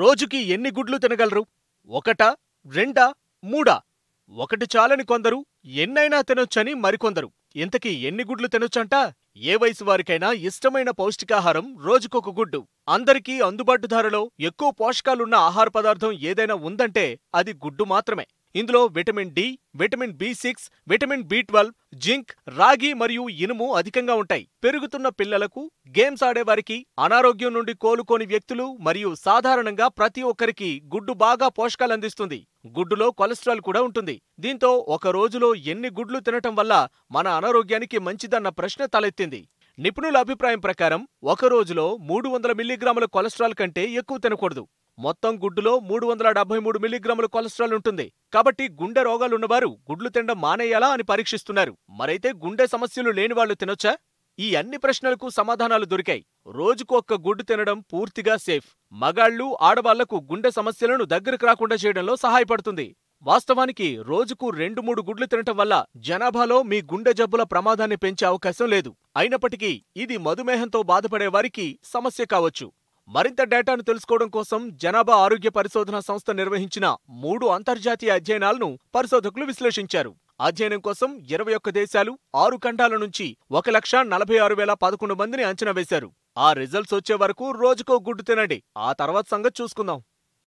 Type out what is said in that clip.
రోజుకి ఎన్ని గుడ్లు తినగలరు ఒకటా రెండా మూడా ఒకటి చాలని కొందరు ఎన్నైనా తినొచ్చని మరికొందరు ఇంతకీ ఎన్ని గుడ్లు తినొచ్చంట ఏ వయసు వారికైనా ఇష్టమైన పౌష్టికాహారం రోజుకొక గుడ్డు అందరికీ అందుబాటు ధరలో ఎక్కువ పోషకాలున్న ఆహార పదార్థం ఏదైనా ఉందంటే అది గుడ్డు మాత్రమే ఇందులో vitamin D vitamin B six vitamin B twelve zinc రాగి మరియు ఇనుము అధికంగా ఉంటాయి పెరుగుతున్న పిల్లలకు గేమ్స్ ఆడేవారికి అనారోగ్యం నుండి కోలుకోని వ్యక్తులు మరియు సాధారణంగా ప్రతి ఒక్కరికి గుడ్డు బాగా పోషకాలు అందిస్తుంది గుడ్డులో కొలెస్ట్రాల్ కూడా ఉంటుంది దీంతో ఒక రోజులో ఎన్ని గుడ్లు తినటం వల్ల మన అనారోగ్యానికి మంచిదన్న ప్రశ్న తలెత్తింది నిపుణుల అభిప్రాయం ప్రకారం ఒక రోజులో మూడు వందల మిల్లీగ్రాముల కొలెస్ట్రాల్ కంటే ఎక్కువ తినకూడదు మొత్తం గుడ్డులో మూడు వందల డెబ్బై మూడు మిల్లీగ్రాముల కొలెస్ట్రాల్ ఉంటుంది కాబట్టి గుండె రోగాలున్నవారు గుడ్లు తినడం మానేయాలా అని పరీక్షిస్తున్నారు మరైతే గుండె సమస్యలు లేని వాళ్ళు తినొచ్చా ఈ అన్ని ప్రశ్నలకు సమాధానాలు దొరికాయి రోజుకు ఒక్క గుడ్డు తినడం పూర్తిగా సేఫ్ మగాళ్ళు ఆడవాళ్లకు గుండె సమస్యలను దగ్గరకు రాకుండా చేయడంలో సహాయపడుతుంది వాస్తవానికి రోజుకు రెండు మూడు గుడ్లు తినటం వల్ల జనాభాలో మీ గుండె జబ్బుల ప్రమాదాన్ని పెంచే అవకాశం లేదు అయినప్పటికీ ఇది మధుమేహంతో బాధపడే వారికి సమస్య కావచ్చు మరింత డేటాను తెలుసుకోవడం కోసం జనాభా ఆరోగ్య పరిశోధన సంస్థ నిర్వహించిన మూడు అంతర్జాతీయ అధ్యయనాలను పరిశోధకులు విశ్లేషించారు అధ్యయనం కోసం ఇరవై ఒక్క దేశాలు ఆరు ఖండాల నుంచి ఒక లక్ష నలభై ఆరు వేల పదకొండు మందిని అంచనా వేశారు ఆ రిజల్ట్స్ వచ్చే వరకు రోజుకో గుడ్డు తినండి ఆ తర్వాత సంగతి చూసుకుందాం